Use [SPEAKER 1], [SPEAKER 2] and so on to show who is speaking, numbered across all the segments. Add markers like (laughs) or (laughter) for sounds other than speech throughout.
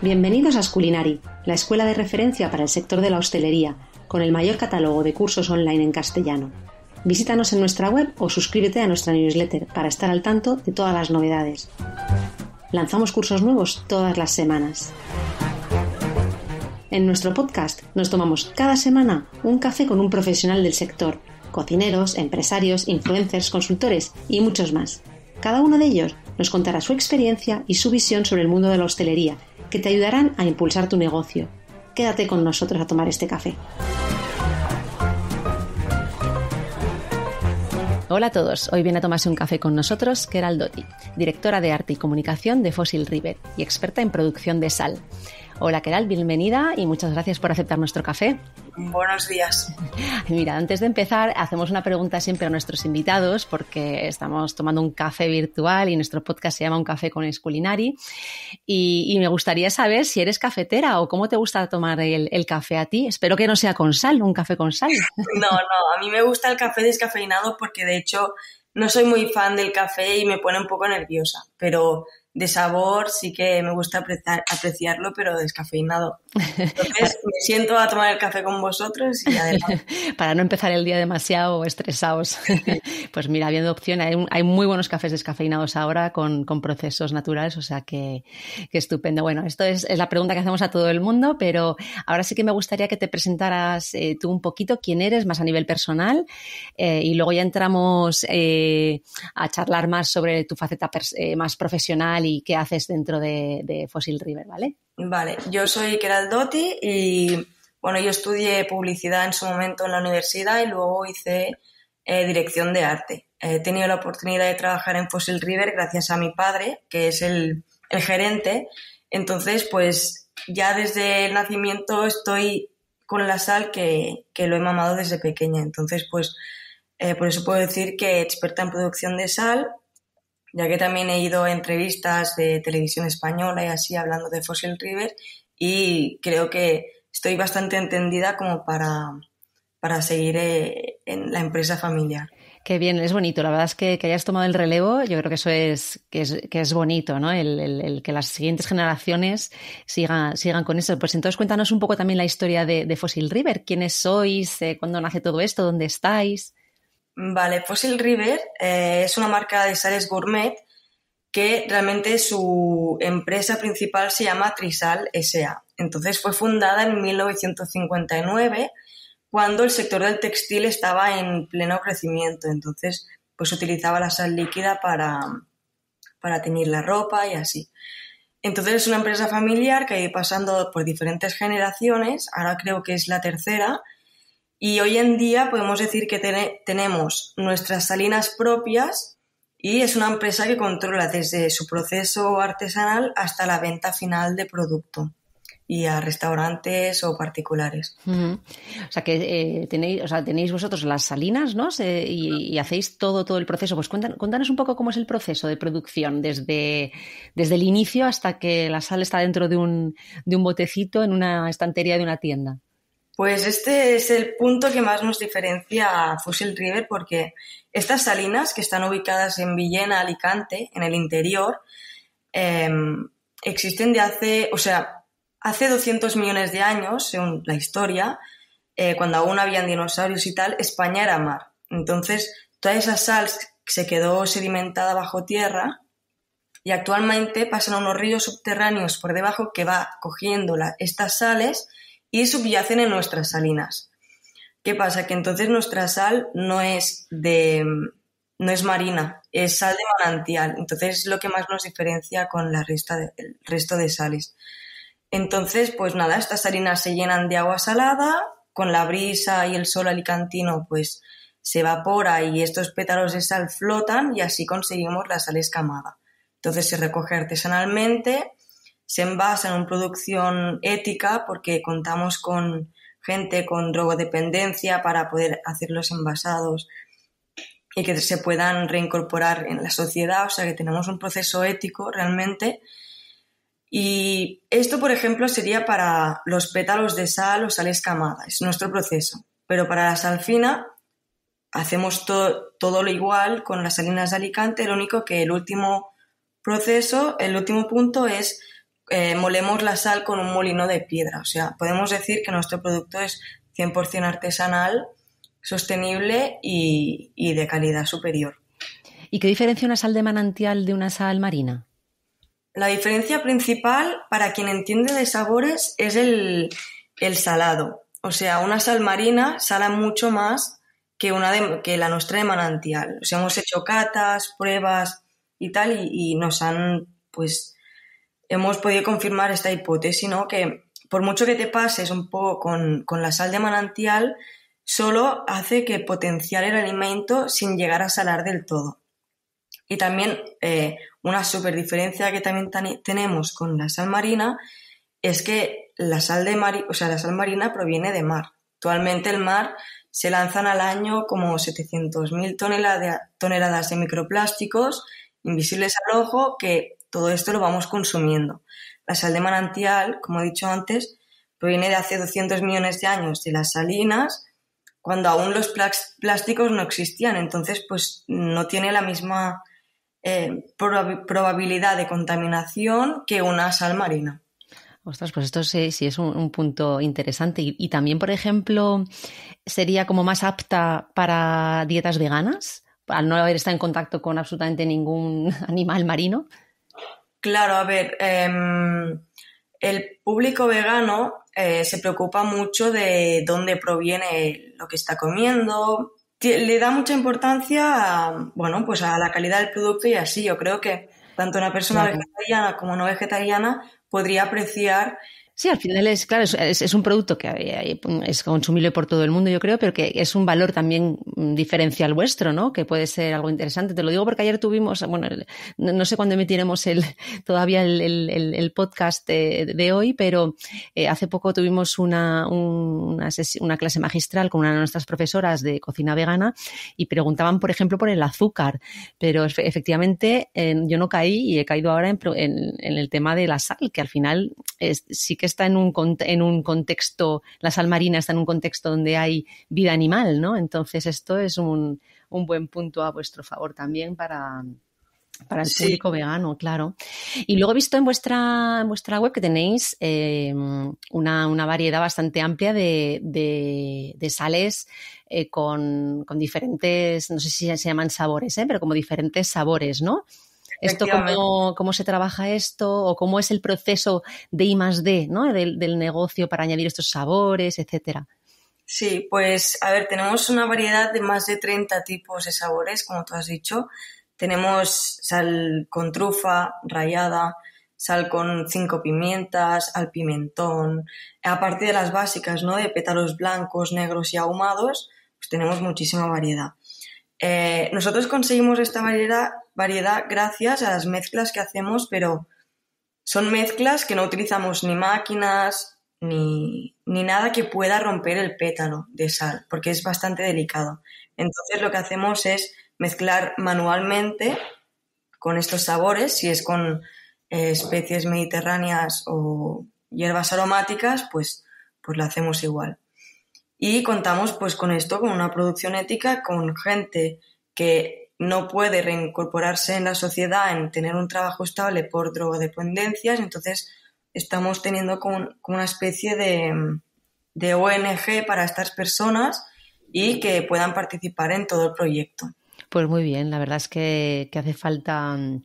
[SPEAKER 1] Bienvenidos a Sculinari, la escuela de referencia para el sector de la hostelería, con el mayor catálogo de cursos online en castellano. Visítanos en nuestra web o suscríbete a nuestra newsletter para estar al tanto de todas las novedades. Lanzamos cursos nuevos todas las semanas. En nuestro podcast nos tomamos cada semana un café con un profesional del sector, cocineros, empresarios, influencers, consultores y muchos más. Cada uno de ellos nos contará su experiencia y su visión sobre el mundo de la hostelería que te ayudarán a impulsar tu negocio. Quédate con nosotros a tomar este café. Hola a todos, hoy viene a tomarse un café con nosotros Keral directora de arte y comunicación de Fossil River y experta en producción de sal. Hola Keral, bienvenida y muchas gracias por aceptar nuestro café.
[SPEAKER 2] Buenos días.
[SPEAKER 1] Mira, antes de empezar, hacemos una pregunta siempre a nuestros invitados porque estamos tomando un café virtual y nuestro podcast se llama Un Café con Esculinari. Y, me gustaría saber si eres cafetera o cómo te gusta tomar el, el, café a ti. Espero que no sea con sal, un café con sal. (laughs)
[SPEAKER 2] No, no, a mí me gusta el café descafeinado porque de hecho no soy muy fan del café y me pone un poco nerviosa, pero de sabor sí que me gusta apreciarlo, pero descafeinado. Entonces (laughs) me siento a tomar el café con vosotros y
[SPEAKER 1] (laughs) Para no empezar el día demasiado estresados. (laughs) pues mira, habiendo opción, hay, muy buenos cafés descafeinados ahora con, procesos naturales, o sea que, estupendo. Bueno, esto es, la pregunta que hacemos a todo el mundo, pero ahora sí que me gustaría que te presentaras eh, tú un poquito quién eres más a nivel personal eh, y luego ya entramos eh, a charlar más sobre tu faceta más profesional y qué haces dentro de, Fossil River, ¿vale?
[SPEAKER 2] Vale, yo soy Keral Dotti y bueno, yo estudié publicidad en su momento en la universidad y luego hice eh, dirección de arte. He tenido la oportunidad de trabajar en Fossil River gracias a mi padre, que es el, gerente. Entonces, pues ya desde el nacimiento estoy con la sal que, que lo he mamado desde pequeña. Entonces, pues eh, por eso puedo decir que experta en producción de sal ya que también he ido a entrevistas de televisión española y así hablando de Fossil River y creo que estoy bastante entendida como para, para seguir eh, en la empresa familiar.
[SPEAKER 1] Qué bien, es bonito. La verdad es que, hayas tomado el relevo, yo creo que eso es, que es, bonito, ¿no? El, que las siguientes generaciones sigan, sigan con eso. Pues entonces cuéntanos un poco también la historia de, Fossil River. ¿Quiénes sois? Eh, ¿Cuándo nace todo esto? ¿Dónde estáis?
[SPEAKER 2] Vale, Fossil River eh, es una marca de sales gourmet que realmente su empresa principal se llama Trisal SA. Entonces fue fundada en 1959 cuando el sector del textil estaba en pleno crecimiento. Entonces, pues utilizaba la sal líquida para, para teñir la ropa y así. Entonces es una empresa familiar que ha ido pasando por diferentes generaciones, ahora creo que es la tercera, y hoy en día podemos decir que tenemos nuestras salinas propias y es una empresa que controla desde su proceso artesanal hasta la venta final de producto y a restaurantes o particulares.
[SPEAKER 1] O sea que eh, tenéis, tenéis vosotros las salinas, ¿no? y, hacéis todo, todo el proceso. Pues cuéntanos, un poco cómo es el proceso de producción, desde, desde el inicio hasta que la sal está dentro de un, de un botecito en una estantería de una tienda.
[SPEAKER 2] Pues este es el punto que más nos diferencia a Fusil River porque estas salinas que están ubicadas en Villena, Alicante, en el interior, em, existen de hace, o sea, hace 200 millones de años, según la historia, eh, cuando aún habían dinosaurios y tal, España era mar. Entonces, toda esa sal se quedó sedimentada bajo tierra y actualmente pasan unos ríos subterráneos por debajo que va cogiendo estas sales y subyacen en nuestras salinas. ¿Qué pasa? Que entonces nuestra sal no es de no es marina, es sal de manantial. Entonces es lo que más nos diferencia con el resto de sales. Entonces, pues nada, estas salinas se llenan de agua salada, con la brisa y el sol alicantino, pues se evapora y estos pétalos de sal flotan y así conseguimos la sal escamada. Entonces se recoge artesanalmente se envasa en una producción ética porque contamos con gente con drogodependencia para poder hacerlos los envasados y que se puedan reincorporar en la sociedad, o sea que tenemos un proceso ético realmente. Y esto, por ejemplo, sería para los pétalos de sal o sal escamada, es nuestro proceso. Pero para la sal fina hacemos todo lo igual con las salinas de Alicante, lo único que el último proceso, el último punto es eh, molemos la sal con un molino de piedra. O sea, podemos decir que nuestro producto es 100% artesanal, sostenible y, de calidad superior.
[SPEAKER 1] ¿Y qué diferencia una sal de manantial de una sal marina?
[SPEAKER 2] La diferencia principal, para quien entiende de sabores, es el, salado. O sea, una sal marina sala mucho más que, una que la nuestra de manantial. O sea, hemos hecho catas, pruebas y tal, y, y nos han, pues, hemos podido confirmar esta hipótesis, ¿no? Que por mucho que te pases un poco con, la sal de manantial, solo hace que potenciar el alimento sin llegar a salar del todo. Y también eh, una super diferencia que también tenemos con la sal marina es que la sal, de o sea, la sal marina proviene de mar. Actualmente el mar se lanzan al año como 700.000 toneladas de microplásticos invisibles al ojo que todo esto lo vamos consumiendo. La sal de manantial, como he dicho antes, proviene de hace 200 millones de años de las salinas, cuando aún los plásticos no existían. Entonces, pues no tiene la misma eh, probabilidad de contaminación que una sal marina.
[SPEAKER 1] Ostras, pues esto sí, es un, punto interesante. Y, y, también, por ejemplo, sería como más apta para dietas veganas, al no haber estado en contacto con absolutamente ningún (laughs) animal marino.
[SPEAKER 2] Claro, a ver, em, el público vegano eh, se preocupa mucho de dónde proviene lo que está comiendo, le da mucha importancia, a, bueno, pues a la calidad del producto y así. Yo creo que tanto una persona vegetariana como no vegetariana podría apreciar
[SPEAKER 1] Sí, al final es, claro, es, un producto que es consumible por todo el mundo, yo creo, pero que es un valor también mm, diferencial vuestro, ¿no? Que puede ser algo interesante. Te lo digo porque ayer tuvimos, bueno, no sé cuándo emitiremos el, (laughs) todavía el, podcast de, hoy, pero eh, hace poco tuvimos una, una, clase magistral con una de nuestras profesoras de cocina vegana y preguntaban, por ejemplo, por el azúcar, pero efectivamente eh, yo no caí y he caído ahora en, el tema de la sal, que al final es, sí que está en un, en un contexto, la sal marina está en un contexto donde hay vida animal, ¿no? Entonces esto es un, buen punto a vuestro favor también para, para el público vegano, claro. Y luego he visto en vuestra, vuestra web que tenéis eh, una, variedad bastante amplia de, sales eh, con, diferentes, no sé si se llaman sabores, ¿eh? pero como diferentes sabores, ¿no? esto cómo, se trabaja esto o cómo es el proceso de I más D, ¿no? Del, negocio para añadir estos sabores, etcétera.
[SPEAKER 2] Sí, pues a ver, tenemos una variedad de más de 30 tipos de sabores, como tú has dicho. Tenemos sal con trufa, rayada sal con cinco pimientas, al pimentón. Aparte de las básicas, ¿no? De pétalos blancos, negros y ahumados, pues tenemos muchísima variedad. Eh, nosotros conseguimos esta variedad variedad gracias a las mezclas que hacemos, pero son mezclas que no utilizamos ni máquinas ni, nada que pueda romper el pétalo de sal, porque es bastante delicado. Entonces lo que hacemos es mezclar manualmente con estos sabores, si es con eh, especies mediterráneas o hierbas aromáticas, pues, pues lo hacemos igual. Y contamos pues con esto, con una producción ética, con gente que no puede reincorporarse en la sociedad, en tener un trabajo estable por drogodependencias, entonces estamos teniendo como, una especie de, ONG para estas personas y que puedan participar en todo el proyecto.
[SPEAKER 1] Pues muy bien, la verdad es que, hace falta mm,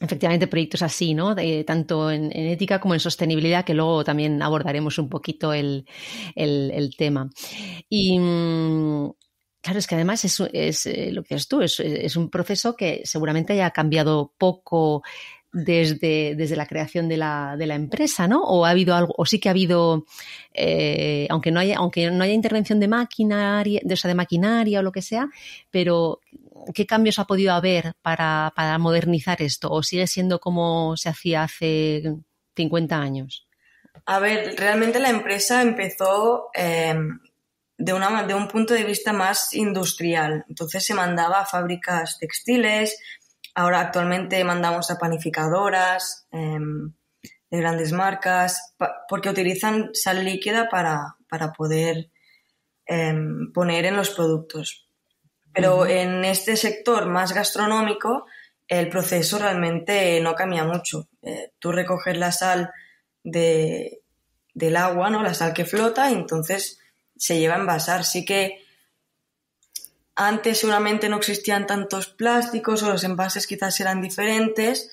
[SPEAKER 1] efectivamente proyectos así, ¿no? tanto en, ética como en sostenibilidad, que luego también abordaremos un poquito el, el tema. Y mm, Claro, es que además es, es eh, lo que es tú, es, un proceso que seguramente haya cambiado poco desde, desde la creación de la, empresa, ¿no? O ha habido algo, o sí que ha habido, eh, aunque no haya, aunque no haya intervención de maquinaria, de, o de maquinaria o lo que sea, pero ¿qué cambios ha podido haber para, modernizar esto? ¿O sigue siendo como se hacía hace 50 años?
[SPEAKER 2] A ver, realmente la empresa empezó em, de, una, de un punto de vista más industrial. Entonces se mandaba a fábricas textiles, ahora actualmente mandamos a panificadoras em, de grandes marcas, porque utilizan sal líquida para, poder em, poner en los productos. Pero en este sector más gastronómico, el proceso realmente no cambia mucho. Eh, tú recoges la sal del agua, ¿no? La sal que flota, entonces se lleva a envasar. Sí que antes seguramente no existían tantos plásticos o los envases quizás eran diferentes,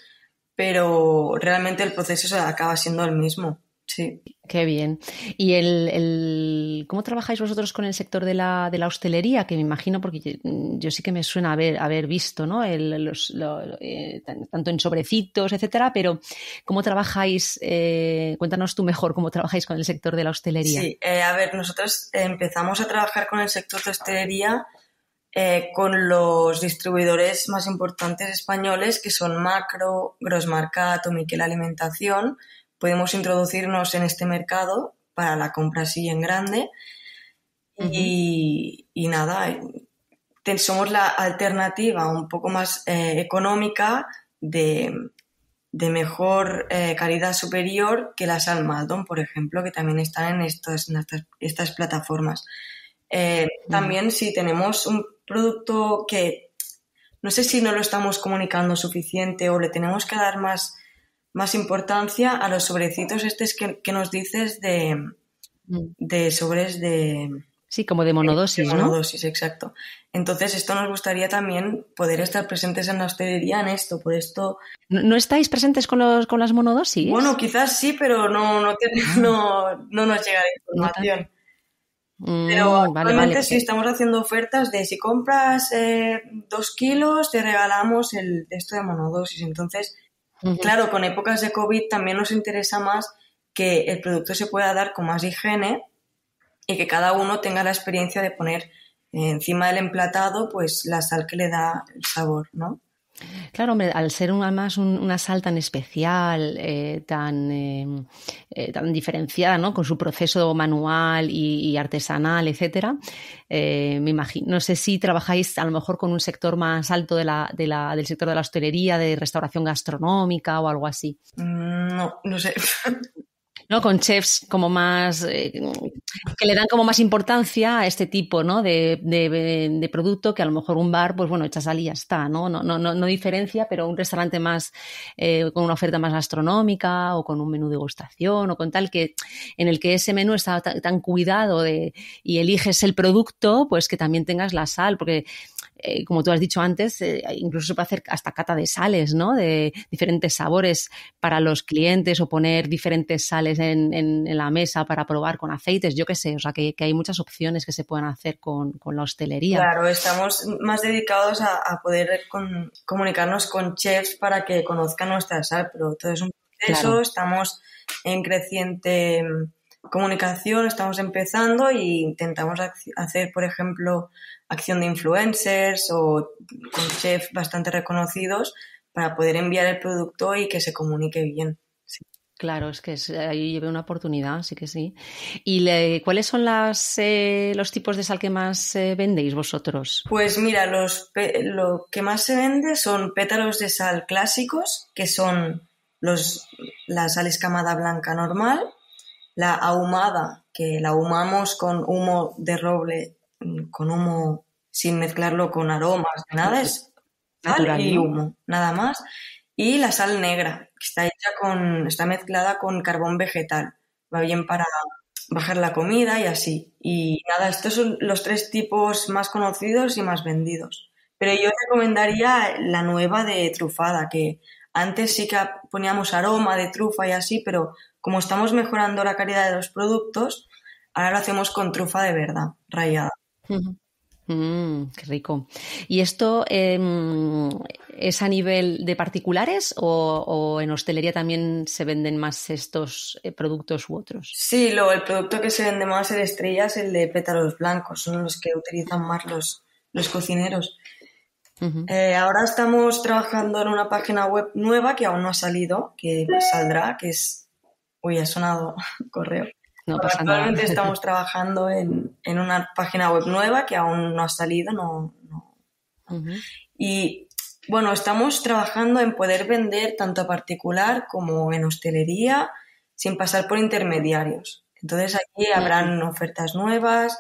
[SPEAKER 2] pero realmente el proceso acaba siendo el mismo. Sí. Qué bien.
[SPEAKER 1] ¿Y el, cómo trabajáis vosotros con el sector de la, hostelería? Que me imagino, porque yo, sí que me suena haber, haber visto, ¿no? El, los, eh, tanto en sobrecitos, etcétera, pero ¿cómo trabajáis? Eh, cuéntanos tú mejor cómo trabajáis con el sector de la hostelería. Sí,
[SPEAKER 2] eh, a ver, nosotros empezamos a trabajar con el sector de hostelería con los distribuidores más importantes españoles, que son Macro, Grosmarcato, Miquel Alimentación podemos introducirnos en este mercado para la compra así en grande. y, nada, somos la alternativa un poco más eh, económica de, de mejor eh, calidad superior que las Almaldon, por ejemplo, que también están en, estas, estas, plataformas. Eh, también si tenemos un producto que no sé si no lo estamos comunicando suficiente o le tenemos que dar más más importancia a los sobrecitos estos que, que nos dices de, mm. de sobres de... Sí, como de monodosis, monodosis, exacto. Entonces, esto nos gustaría también poder estar presentes en la hostelería en esto, por esto... ¿No, estáis
[SPEAKER 1] presentes con, los, con las monodosis? Bueno,
[SPEAKER 2] quizás sí, pero no, no, ah. (laughs) no, no nos llega la información. Mm, pero vale, pues sí estamos haciendo ofertas de si compras eh, dos kilos, te regalamos el esto de monodosis. Entonces, Claro, con épocas de COVID también nos interesa más que el producto se pueda dar con más higiene y que cada uno tenga la experiencia de poner encima del emplatado pues la sal que le da el sabor, ¿no?
[SPEAKER 1] Claro, hombre, al ser una sal tan especial, eh, tan, eh, eh, tan diferenciada, ¿no? Con su proceso manual y, artesanal, etcétera, me imagino. No sé si trabajáis a lo mejor con un sector más alto de la, del sector de la hostelería, de restauración gastronómica o algo así.
[SPEAKER 2] Mm, no, no sé. (laughs)
[SPEAKER 1] ¿no? Con chefs como más, eh, que le dan como más importancia a este tipo, De, producto que a lo mejor un bar, pues bueno, echas sal y ya está, ¿no? No, no, no, no diferencia, pero un restaurante más, eh, con una oferta más gastronómica o con un menú de degustación o con tal que, en el que ese menú está tan, tan cuidado de, y eliges el producto, pues que también tengas la sal, porque eh, como tú has dicho antes, eh, incluso se puede hacer hasta cata de sales, ¿no? De diferentes sabores para los clientes o poner diferentes sales en, la mesa para probar con aceites, yo qué sé, o sea, que, hay muchas opciones que se pueden hacer con, la hostelería. Claro,
[SPEAKER 2] estamos más dedicados a, poder comunicarnos con chefs para que conozcan nuestra sal, pero todo es un proceso, estamos en creciente mm, comunicación, estamos empezando e intentamos hacer, por ejemplo, acción de influencers o con chefs bastante reconocidos para poder enviar el producto y que se comunique bien. Claro, es que ahí lleve una oportunidad, sí que sí.
[SPEAKER 1] ¿Y cuáles son las, eh, los tipos de sal que más eh, vendéis vosotros?
[SPEAKER 2] Pues mira, los, lo que más se vende son pétalos de sal clásicos, que son los, la sal escamada blanca normal, la ahumada, que la ahumamos con humo de roble con humo, sin mezclarlo con aromas, nada, es natural y humo, nada más. Y la sal negra, que está hecha con, está mezclada con carbón vegetal, va bien para bajar la comida y así. Y nada, estos son los tres tipos más conocidos y más vendidos. Pero yo recomendaría la nueva de trufada, que antes sí que poníamos aroma de trufa y así, pero como estamos mejorando la calidad de los productos, ahora lo hacemos con trufa de verdad, rayada
[SPEAKER 1] Mm, qué rico. ¿Y esto em, es a nivel de particulares o, en hostelería también se venden más estos eh, productos u otros?
[SPEAKER 2] Sí, lo, el producto que se vende más en Estrella es el de pétalos blancos, son los que utilizan más los, los cocineros. Eh, ahora estamos trabajando en una página web nueva que aún no ha salido, que saldrá, que es... Uy, ha sonado (laughs) correo actualmente estamos trabajando en, una página web nueva que aún no ha salido, no, Y bueno, estamos trabajando en poder vender tanto a particular como en hostelería sin pasar por intermediarios. Entonces aquí habrán ofertas nuevas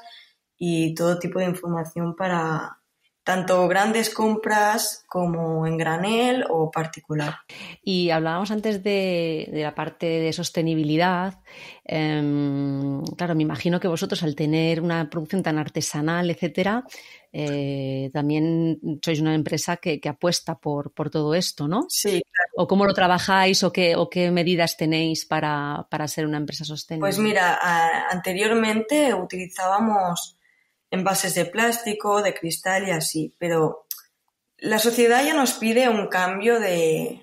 [SPEAKER 2] y todo tipo de información para, tanto grandes compras como en granel o particular. Y
[SPEAKER 1] hablábamos antes de, la parte de sostenibilidad. Em, claro, me imagino que vosotros al tener una producción tan artesanal, etcétera, eh, también sois una empresa que, apuesta por, por, todo esto, ¿no? Sí. ¿O cómo lo trabajáis o qué, o qué medidas tenéis para, ser una empresa sostenible? Pues mira,
[SPEAKER 2] anteriormente utilizábamos envases de plástico, de cristal y así, pero la sociedad ya nos pide un cambio de,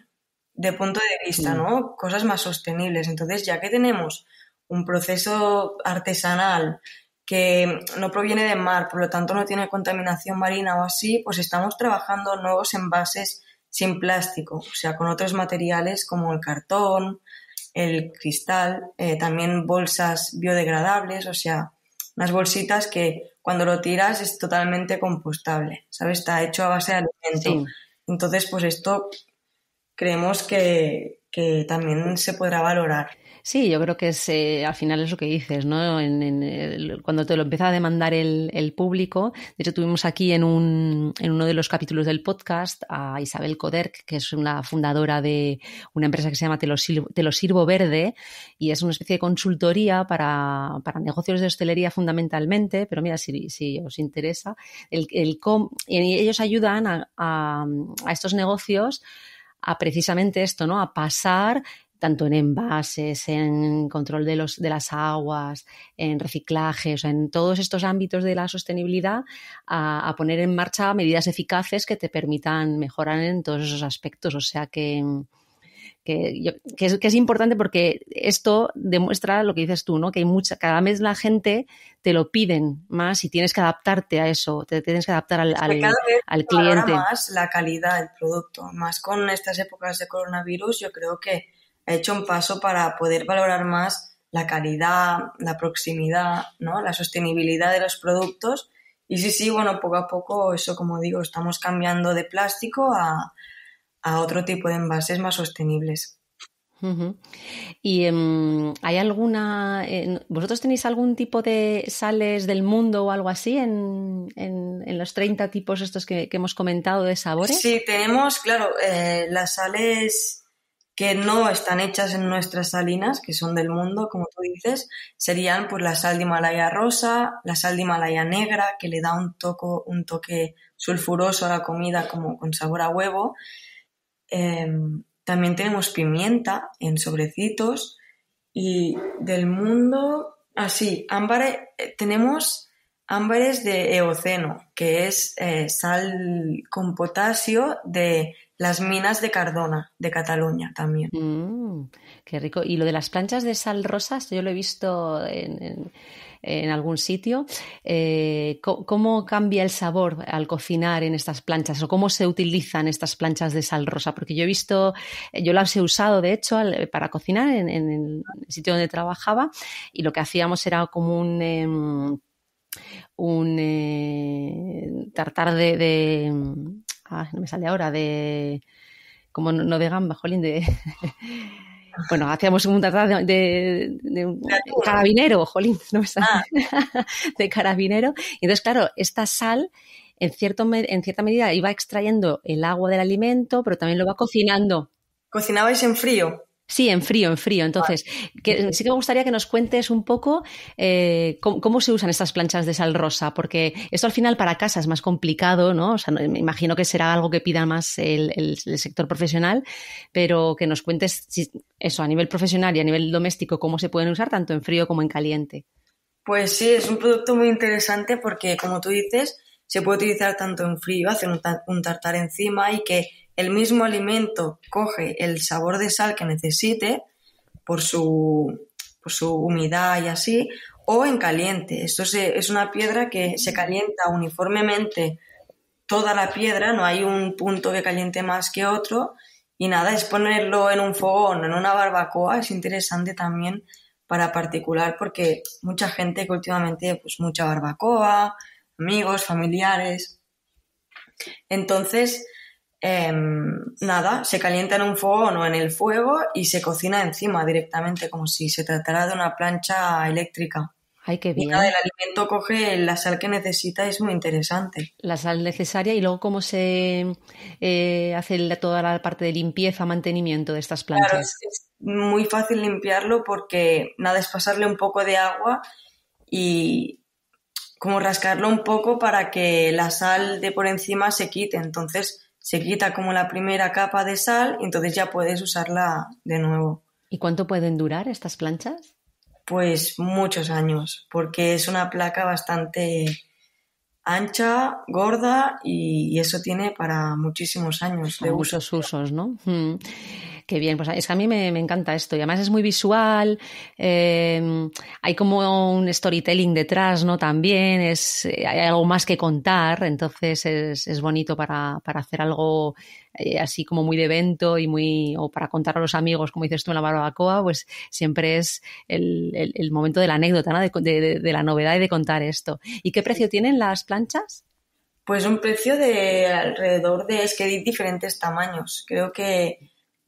[SPEAKER 2] punto de vista, mm. ¿no? Cosas más sostenibles. Entonces, ya que tenemos un proceso artesanal que no proviene de mar, por lo tanto no tiene contaminación marina o así, pues estamos trabajando nuevos envases sin plástico, o sea, con otros materiales como el cartón, el cristal, eh, también bolsas biodegradables, o sea, unas bolsitas que cuando lo tiras es totalmente compostable, ¿sabes? Está hecho a base de alimento. Entonces, pues esto creemos que, que también se podrá valorar.
[SPEAKER 1] Sí, yo creo que es, eh, al final es lo que dices, ¿no? cuando te lo empieza a demandar el, público. De hecho, tuvimos aquí en, un, en, uno de los capítulos del podcast a Isabel Coder, que es una fundadora de una empresa que se llama Te lo Sirvo, Verde y es una especie de consultoría para, negocios de hostelería fundamentalmente. Pero mira, si, os interesa, el, y ellos ayudan a estos negocios a precisamente esto, ¿no? A pasar tanto en envases, en control de, los, de las aguas, en reciclaje, o sea, en todos estos ámbitos de la sostenibilidad, a, poner en marcha medidas eficaces que te permitan mejorar en todos esos aspectos. O sea que, que, es, importante porque esto demuestra lo que dices tú, ¿no? Que hay mucha, cada mes la gente te lo piden más y tienes que adaptarte a eso, te, tienes que adaptar al, al, cliente. más
[SPEAKER 2] la calidad del producto, más con estas épocas de coronavirus, yo creo que ha hecho un paso para poder valorar más la calidad, la proximidad, ¿no? La sostenibilidad de los productos. Y sí, sí, bueno, poco a poco, eso como digo, estamos cambiando de plástico a, a otro tipo de envases más sostenibles.
[SPEAKER 1] ¿Y em, hay alguna. ¿Vosotros tenéis algún tipo de sales del mundo o algo así en, los 30 tipos estos que, hemos comentado de sabores?
[SPEAKER 2] Sí, tenemos, claro, eh, las sales que no están hechas en nuestras salinas, que son del mundo, como tú dices, serían pues, la sal de Himalaya rosa, la sal de Himalaya negra, que le da un, toco, un toque sulfuroso a la comida como con sabor a huevo, Em, también tenemos pimienta en sobrecitos y del mundo, así, ah, eh, tenemos ámbares de eoceno, que es eh, sal con potasio de las minas de Cardona, de Cataluña también. Mm, qué rico.
[SPEAKER 1] Y lo de las planchas de sal rosas, yo lo he visto en en algún sitio. Eh, ¿Cómo cambia el sabor al cocinar en estas planchas o cómo se utilizan estas planchas de sal rosa? Porque yo he visto, yo las he usado de hecho para cocinar en, el sitio donde trabajaba y lo que hacíamos era como un... Em, un eh, tartar de, ah, no me sale ahora de como no de gamba, jolín, de (laughs) Bueno, hacíamos un tratado de, carabinero, jolín, no me ah. (laughs) de carabinero. entonces, claro, esta sal en, cierto, en cierta medida iba extrayendo el agua del alimento, pero también lo va cocinando. ¿Cocinabais en frío? Sí, en frío, en frío. Entonces, sí que me gustaría que nos cuentes un poco eh, cómo, se usan estas planchas de sal rosa, porque esto al final para casa es más complicado, ¿no? O sea, me imagino que será algo que pida más el, sector profesional, pero que nos cuentes eso a nivel profesional y a nivel doméstico, cómo se pueden usar tanto en frío como en caliente.
[SPEAKER 2] Pues sí, es un producto muy interesante porque, como tú dices, se puede utilizar tanto en frío, hacer un, tartar encima y que el mismo alimento coge el sabor de sal que necesite por su, su humedad y así, o en caliente. Esto es una piedra que se calienta uniformemente toda la piedra, no hay un punto que caliente más que otro. Y nada, es ponerlo en un fogón, en una barbacoa, es interesante también para particular porque mucha gente que últimamente, pues mucha barbacoa, amigos, familiares. Entonces, Em, nada, se calienta en un fogón o en el fuego y se cocina encima directamente, como si se tratara de una plancha eléctrica. Ay, qué bien. Y nada, el alimento coge la sal que necesita, es muy interesante. La sal necesaria
[SPEAKER 1] y luego cómo se eh, hace toda la parte de limpieza, mantenimiento de estas planchas. Claro,
[SPEAKER 2] es muy fácil limpiarlo porque nada, es pasarle un poco de agua y, como rascarlo un poco para que la sal de por encima se quite. Entonces se quita como la primera capa de sal entonces ya puedes usarla de nuevo. ¿Y cuánto pueden durar estas planchas? Pues muchos años, porque es una placa bastante ancha, gorda y, eso tiene para muchísimos años de usos, usos, ¿no? Mm. Qué bien, pues
[SPEAKER 1] es a mí me, encanta esto y además es muy visual, eh, hay como un storytelling detrás, ¿no? También es, hay algo más que contar, entonces es, bonito para, hacer algo eh, así como muy de evento y muy, o para contar a los amigos, como dices tú en la barbacoa, pues siempre es el, momento de la anécdota, ¿no? de, de la novedad y de contar esto. ¿Y qué precio tienen las planchas?
[SPEAKER 2] Pues un precio de alrededor de, es que hay diferentes tamaños, creo que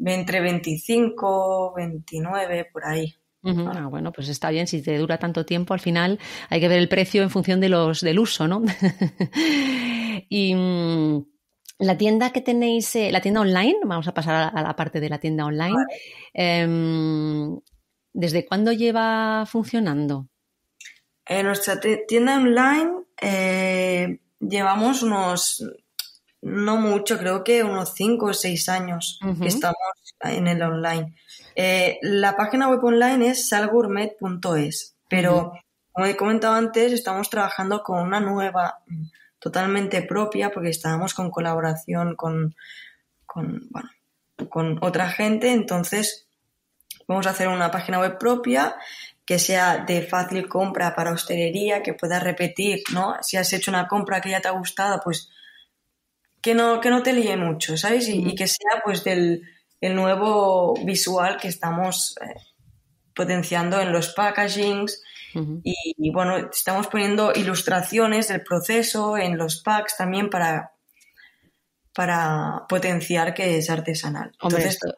[SPEAKER 2] entre 25, 29, por ahí.
[SPEAKER 1] Ah, bueno, pues está bien, si te dura tanto tiempo, al final hay que ver el precio en función de los, del uso, ¿no? (laughs) y mm, la tienda que tenéis, eh, la tienda online, vamos a pasar a, la parte de la tienda online. Em, ¿Desde cuándo lleva funcionando?
[SPEAKER 2] En nuestra tienda online eh, llevamos unos no mucho, creo que unos 5 o 6 años que estamos en el online. Eh, la página web online es salgourmet.es, pero como he comentado antes, estamos trabajando con una nueva mm, totalmente propia porque estábamos con colaboración con, con, bueno, con otra gente, entonces vamos a hacer una página web propia que sea de fácil compra para hostelería, que puedas repetir, ¿no? Si has hecho una compra que ya te ha gustado, pues que no, que no te líe mucho, ¿sabes? Y, que sea pues del nuevo visual que estamos eh, potenciando en los packagings. y, bueno, estamos poniendo ilustraciones del proceso en los packs también para, para potenciar que es artesanal. Hombre, esto,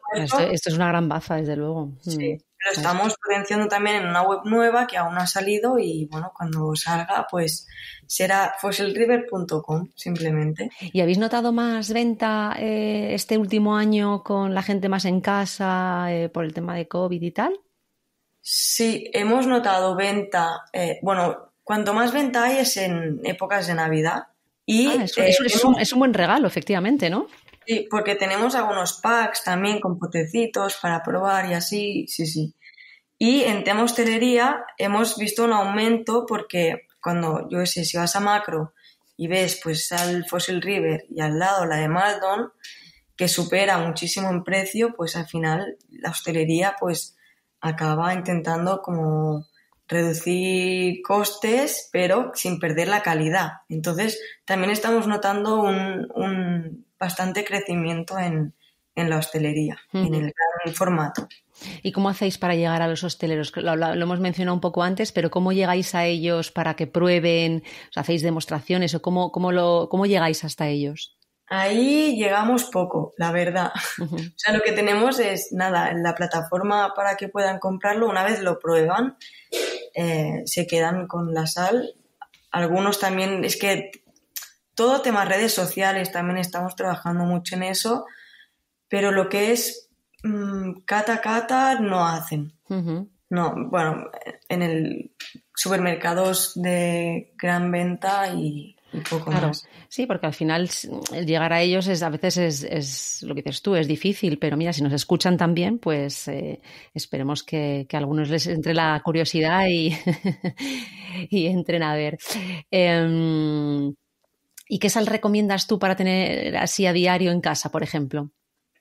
[SPEAKER 2] es una gran baza, desde luego. Sí. Lo estamos potenciando también en una web nueva que aún no ha salido y bueno, cuando salga pues será fossilriver.com simplemente.
[SPEAKER 1] ¿Y habéis notado más venta eh, este último año con la gente más en casa eh, por el tema de COVID y tal?
[SPEAKER 2] Sí, hemos notado venta, eh, bueno, cuanto más venta hay es en épocas de Navidad. Y, ah, es
[SPEAKER 1] un buen regalo, efectivamente, ¿no?
[SPEAKER 2] Sí, porque tenemos algunos packs también con potecitos para probar y así, sí, sí. Y en tema hostelería hemos visto un aumento porque cuando, yo sé, si vas a macro y ves pues al Fossil River y al lado la de Maldon, que supera muchísimo en precio, pues al final la hostelería pues acaba intentando como reducir costes, pero sin perder la calidad. Entonces, también estamos notando un, un bastante crecimiento en, en la hostelería, en el gran formato.
[SPEAKER 1] ¿Y cómo hacéis para llegar a los hosteleros? Lo, hemos mencionado un poco antes, pero ¿cómo llegáis a ellos para que prueben? ¿Hacéis demostraciones o cómo, cómo, lo, cómo llegáis hasta ellos?
[SPEAKER 2] Ahí llegamos poco, la verdad. (laughs) O sea, lo que tenemos es nada, la plataforma para que puedan comprarlo, una vez lo prueban, eh, se quedan con la sal. Algunos también, es que todo tema redes sociales, también estamos trabajando mucho en eso, pero lo que es mm, cata cata no hacen. No, bueno, en el supermercados de gran venta y, poco más. Sí, porque al final
[SPEAKER 1] llegar a ellos es a veces es, lo que dices tú, es difícil, pero mira, si nos escuchan también, pues eh, esperemos que, a algunos les entre la curiosidad y, (laughs) entren a ver. Em, ¿Y qué sal recomiendas tú para tener así a diario en casa, por ejemplo?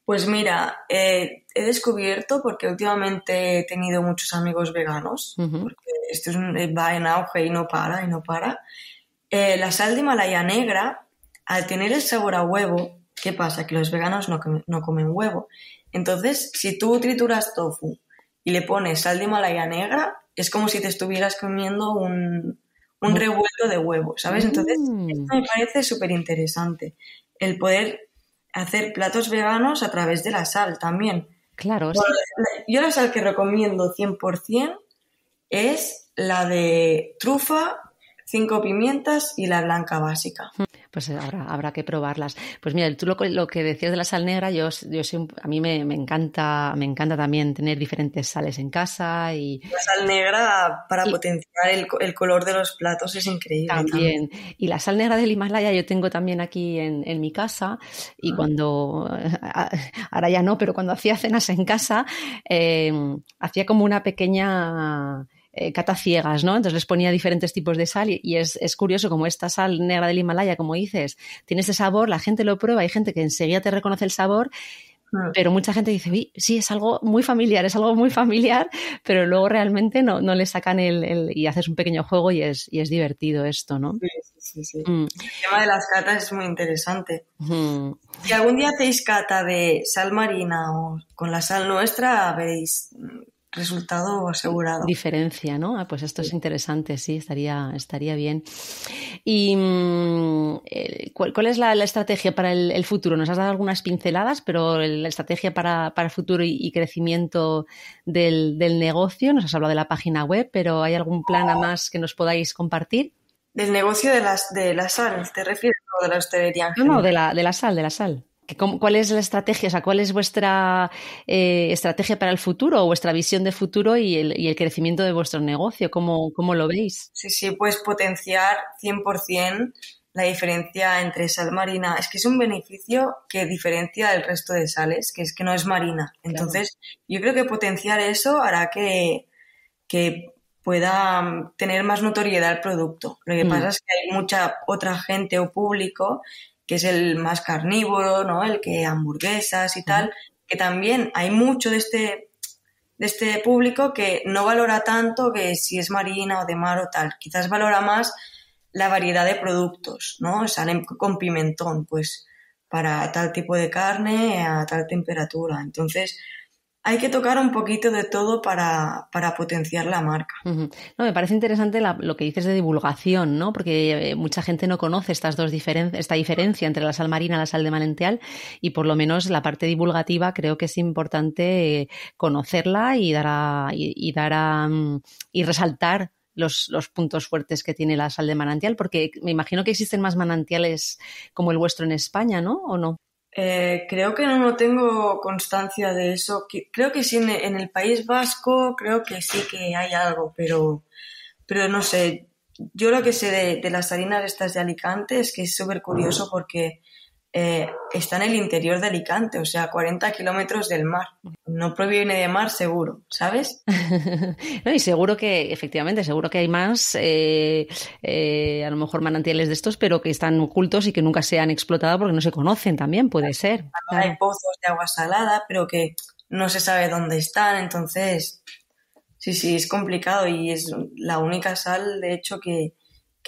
[SPEAKER 2] Pues mira, eh, he descubierto, porque últimamente he tenido muchos amigos veganos, porque esto eh, va en auge y no para, y no para, eh, la sal de malaya negra, al tener el sabor a huevo, ¿qué pasa? Que los veganos no, comen, no comen huevo. Entonces, si tú trituras tofu y le pones sal de malaya negra, es como si te estuvieras comiendo un, un mm. revuelto de huevos, ¿sabes? Entonces,
[SPEAKER 1] esto mm. me
[SPEAKER 2] parece súper interesante, el poder hacer platos veganos a través de la sal también. Claro. Yo la sal que recomiendo 100% es la de trufa, cinco pimientas y la blanca básica. Mm pues eh, habrá, habrá que
[SPEAKER 1] probarlas. Pues mira, tú lo, lo que decías de la sal negra, yo, yo a mí me, encanta, me encanta también tener diferentes sales en casa y...
[SPEAKER 2] La sal negra para potenciar el, el, color de los platos es increíble. También.
[SPEAKER 1] Y la sal negra del Himalaya yo tengo también aquí en, mi casa y ah. cuando, (laughs) ah, ahora ya no, pero cuando hacía cenas en casa, eh, hacía como una pequeña eh, cata ciegas, ¿no? Entonces les ponía diferentes tipos de sal y, es, curioso como esta sal negra del Himalaya, como dices, tiene ese sabor, la gente lo prueba, hay gente que enseguida te reconoce el sabor. Ah. Pero mucha gente dice, sí, es algo muy familiar, es algo muy familiar, pero luego realmente no, no le sacan el, y haces un pequeño juego y es, y es divertido esto, ¿no?
[SPEAKER 2] Sí, sí, sí. Mm. El tema de las catas es muy interesante. Si algún día hacéis cata de sal marina o con la sal nuestra, veréis resultado asegurado.
[SPEAKER 1] Diferencia, ¿no? Ah, pues esto es interesante, sí, estaría, estaría bien. ¿Y mm, eh, cuál, es la, estrategia para el, futuro? Nos has dado algunas pinceladas, pero la estrategia para, para futuro y, crecimiento del, del, negocio, nos has hablado de la página web, pero ¿hay algún plan a más que nos podáis compartir?
[SPEAKER 2] Del negocio de las, de la sal, ¿te refieres? O de la hostelería. No, no, de
[SPEAKER 1] la, de la sal, de la sal. ¿Cuál es la estrategia? ¿cuál es vuestra eh, estrategia para el futuro o vuestra visión de futuro y el, crecimiento de vuestro negocio? ¿Cómo, ¿Cómo, lo veis?
[SPEAKER 2] Sí, sí, pues potenciar 100% la diferencia entre sal marina. Es que es un beneficio que diferencia del resto de sales, que es que no es marina. Entonces, yo creo que potenciar eso hará que, pueda mm, tener más notoriedad el producto. Lo que mm. pasa es que hay mucha otra gente o público que es el más carnívoro, ¿no? El que hamburguesas y tal, que también hay mucho de este, de este público que no valora tanto que si es marina o de mar o tal, quizás valora más la variedad de productos, ¿no? Salen con pimentón, pues, para tal tipo de carne a tal temperatura. Entonces, hay que tocar un poquito de todo para, potenciar la marca. No,
[SPEAKER 1] me parece interesante lo que dices de divulgación, ¿no? Porque eh, mucha gente no conoce estas dos esta diferencia entre la sal marina y la sal de manantial y por lo menos la parte divulgativa creo que es importante eh, conocerla y dar y, dar mm, y resaltar los, los, puntos fuertes que tiene la sal de manantial, porque me imagino que existen más manantiales como el vuestro en España, ¿no? ¿O no?
[SPEAKER 2] Eh, creo que no tengo constancia de eso. Creo que sí en el País Vasco, creo que sí que hay algo, pero, pero no sé. Yo lo que sé de, de las harinas estas de Alicante es que es súper curioso porque eh, está en el interior de Alicante, o sea, 40 kilómetros del mar. No proviene de mar, seguro, ¿sabes? (laughs)
[SPEAKER 1] y seguro que, efectivamente, seguro que hay más, eh, eh, a lo mejor manantiales de estos, pero que están ocultos y que nunca se han explotado porque no se conocen también, puede ser.
[SPEAKER 2] Hay pozos de agua salada, pero que no se sabe dónde están, entonces, sí, sí, es complicado y es la única sal, de hecho, que,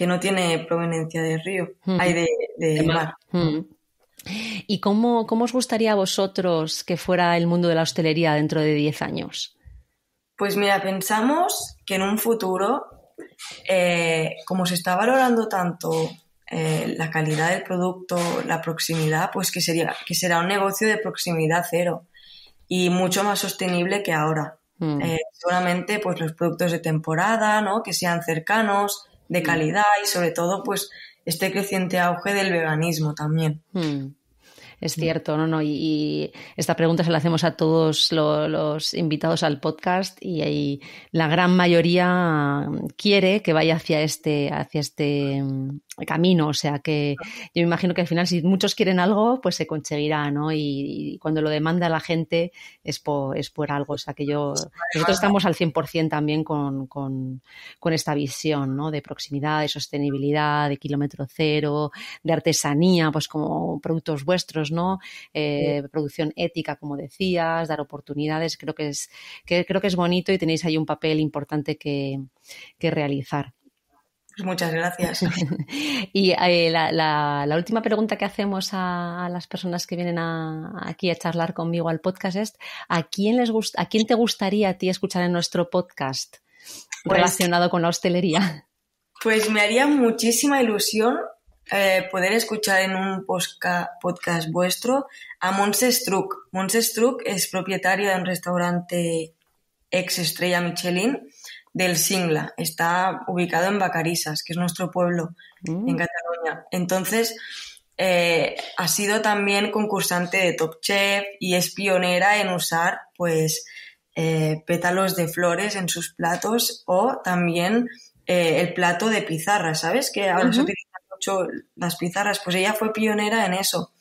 [SPEAKER 2] no tiene proveniencia de río, hmm. hay de, mar.
[SPEAKER 1] Hmm. ¿Y cómo, os gustaría a vosotros que fuera el mundo de la hostelería dentro de 10 años?
[SPEAKER 2] Pues mira, pensamos que en un futuro, eh, como se está valorando tanto eh, la calidad del producto, la proximidad, pues que, sería, que será un negocio de proximidad cero y mucho más sostenible que ahora. Mm. Eh, solamente pues los productos de temporada, ¿no? Que sean cercanos, de mm. calidad y sobre todo pues este creciente auge del veganismo también.
[SPEAKER 1] Hmm. Es cierto, no, no. Y, esta pregunta se la hacemos a todos los invitados al podcast y, ahí la gran mayoría quiere que vaya hacia este, hacia este, camino, o sea que yo me imagino que al final si muchos quieren algo, pues se conseguirá, ¿no? Y, cuando lo demanda la gente es por, algo, o sea que yo, pues nosotros estamos al 100% también con, con, con, esta visión, ¿no? De proximidad, de sostenibilidad, de kilómetro cero, de artesanía, pues como productos vuestros, ¿no? Eh, producción ética, como decías, dar oportunidades, creo que es, creo que es bonito y tenéis ahí un papel importante que realizar.
[SPEAKER 2] Muchas gracias. (laughs)
[SPEAKER 1] y eh, la, última pregunta que hacemos a, las personas que vienen aquí a charlar conmigo al podcast es ¿a quién les a quién te gustaría a ti escuchar en nuestro podcast pues relacionado con la hostelería?
[SPEAKER 2] Pues me haría muchísima ilusión eh, poder escuchar en un podcast vuestro a Montse Struck. Montse Struck es propietario de un restaurante ex estrella Michelin del Singla. Está ubicado en Bacarisas, que es nuestro pueblo mm. en Cataluña. Entonces, eh, ha sido también concursante de Top Chef y es pionera en usar, pues, eh, pétalos de flores en sus platos o también eh, el plato de pizarra, ¿sabes? Que ahora se utilizan mucho las pizarras. Pues ella fue pionera en eso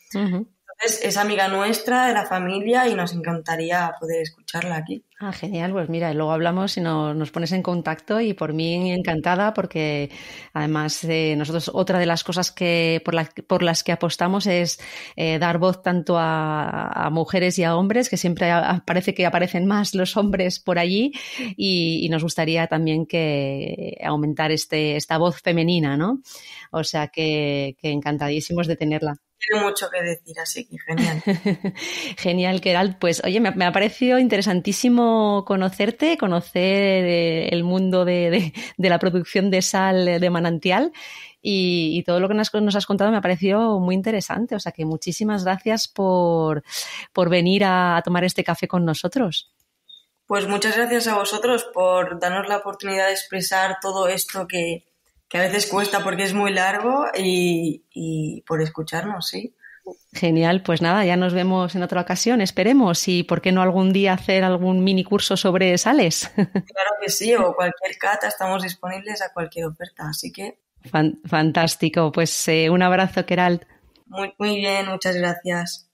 [SPEAKER 2] es amiga nuestra, de la familia, y nos encantaría poder escucharla aquí.
[SPEAKER 1] Ah, genial. Pues mira, luego hablamos y nos, pones en contacto y por mí encantada porque además eh, nosotros otra de las cosas que por, por las que apostamos es eh, dar voz tanto a, mujeres y a hombres, que siempre parece que aparecen más los hombres por allí y, nos gustaría también que aumentar este, esta voz femenina, ¿no? O sea que encantadísimos de tenerla
[SPEAKER 2] tiene mucho que decir, así que genial.
[SPEAKER 1] (laughs) genial, Keralt. Pues oye, me, ha parecido interesantísimo conocerte, conocer eh, el mundo de, la producción de sal de manantial. Y, todo lo que nos, has contado me ha parecido muy interesante. O sea que muchísimas gracias por, por venir a, tomar este café con nosotros.
[SPEAKER 2] Pues muchas gracias a vosotros por darnos la oportunidad de expresar todo esto que, que a veces cuesta porque es muy largo y, por escucharnos, sí.
[SPEAKER 1] Genial, pues nada, ya nos vemos en otra ocasión, esperemos, y por qué no algún día hacer algún mini curso sobre sales. (laughs) Claro
[SPEAKER 2] que sí, o cualquier cata, estamos disponibles a cualquier oferta, así que...
[SPEAKER 1] fantástico, pues eh, un abrazo, Keralt.
[SPEAKER 2] Muy, muy bien, muchas gracias.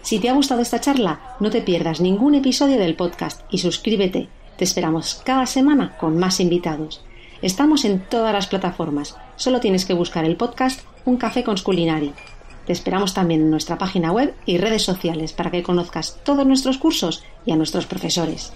[SPEAKER 1] Si te ha gustado esta charla, no te pierdas ningún episodio del podcast y suscríbete. Te esperamos cada semana con más invitados. Estamos en todas las plataformas. Solo tienes que buscar el podcast Un Café con Sculinari. Te esperamos también en nuestra página web y redes sociales para que conozcas todos nuestros cursos y a nuestros profesores.